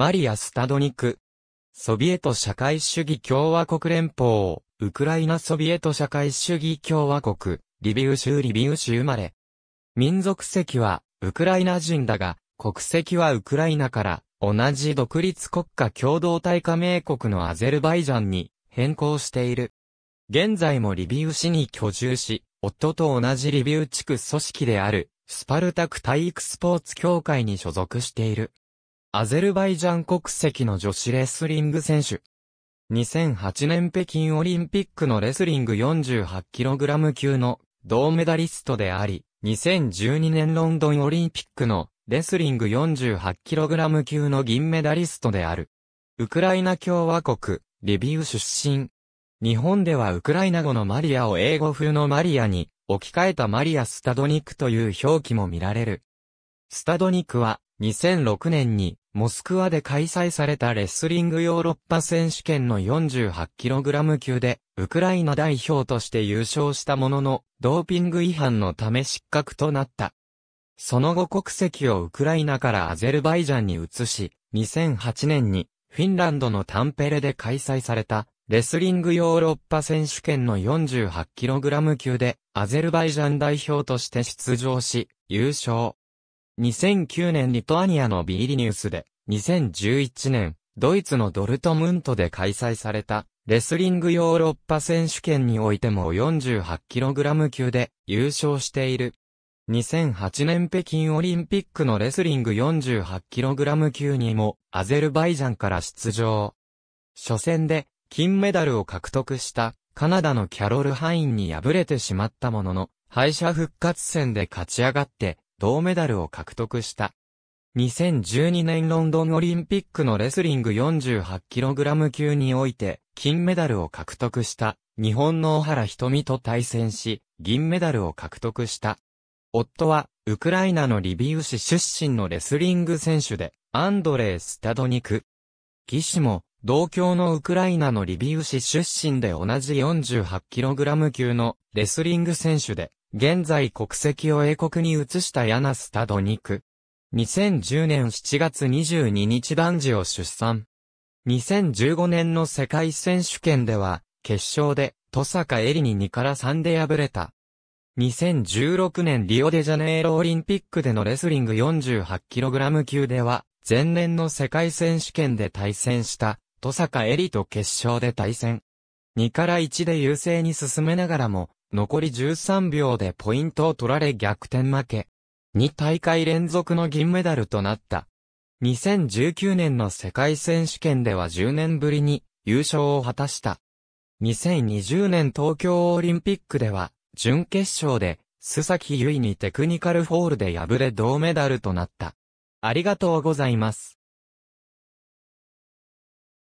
マリア・スタドニク。ソビエト社会主義共和国連邦、ウクライナソビエト社会主義共和国、リビウ州リビウ州生まれ。民族籍は、ウクライナ人だが、国籍はウクライナから、同じ独立国家共同体加盟国のアゼルバイジャンに変更している。現在もリビウ市に居住し、夫と同じリビウ地区組織である、スパルタク体育スポーツ協会に所属している。アゼルバイジャン国籍の女子レスリング選手。2008年北京オリンピックのレスリング 48kg 級の銅メダリストであり、2012年ロンドンオリンピックのレスリング 48kg 級の銀メダリストである。ウクライナ共和国、リビウ出身。日本ではウクライナ語のマリアを英語風のマリアに置き換えたマリア・スタドニックという表記も見られる。スタドニックは2006年にモスクワで開催されたレスリングヨーロッパ選手権の 48kg 級でウクライナ代表として優勝したもののドーピング違反のため失格となった。その後国籍をウクライナからアゼルバイジャンに移し、2008年にフィンランドのタンペレで開催されたレスリングヨーロッパ選手権の 48kg 級でアゼルバイジャン代表として出場し優勝。2009年リトアニアのビーリニュースで、2011年、ドイツのドルトムントで開催された、レスリングヨーロッパ選手権においても 48kg 級で優勝している。2008年北京オリンピックのレスリング 48kg 級にもアゼルバイジャンから出場。初戦で金メダルを獲得したカナダのキャロル・ハインに敗れてしまったものの敗者復活戦で勝ち上がって銅メダルを獲得した。2012年ロンドンオリンピックのレスリング 48kg 級において、金メダルを獲得した、日本の小原瞳と対戦し、銀メダルを獲得した。夫は、ウクライナのリビウ市出身のレスリング選手で、アンドレイ・スタドニク。騎士も、同郷のウクライナのリビウ市出身で同じ 48kg 級のレスリング選手で、現在国籍を英国に移したヤナスタドニク。2010年7月22日男児を出産。2015年の世界選手権では、決勝で、戸坂エリに2から3で敗れた。2016年リオデジャネイロオリンピックでのレスリング 48kg 級では、前年の世界選手権で対戦した、戸坂エリと決勝で対戦。2から1で優勢に進めながらも、残り13秒でポイントを取られ逆転負け。2大会連続の銀メダルとなった。2019年の世界選手権では10年ぶりに優勝を果たした。2020年東京オリンピックでは準決勝で須崎優衣にテクニカルフォールで敗れ銅メダルとなった。ありがとうございます。